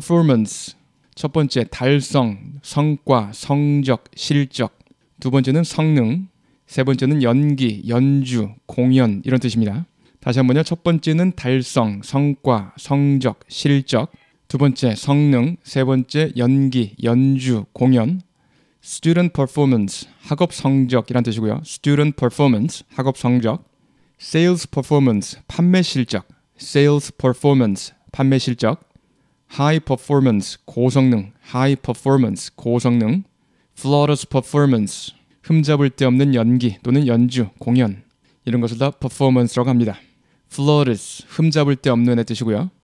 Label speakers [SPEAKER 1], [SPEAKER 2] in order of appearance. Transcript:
[SPEAKER 1] performance 첫 번째 달성, 성과, 성적, 실적. 두 번째는 성능. 세 번째는 연기, 연주, 공연 이런 뜻입니다. 다시 한번요. 첫 번째는 달성, 성과, 성적, 실적. 두 번째 성능, 세 번째 연기, 연주, 공연. student performance 학업 성적이란 뜻이고요. student performance 학업 성적. sales performance 판매 실적. sales performance 판매 실적. high performance 고성능, high performance 고성능, flawless performance 흠잡을 데 없는 연기 또는 연주, 공연 이런 것을 다 performance라고 합니다. flawless 흠잡을 데 없는의 뜻이고요.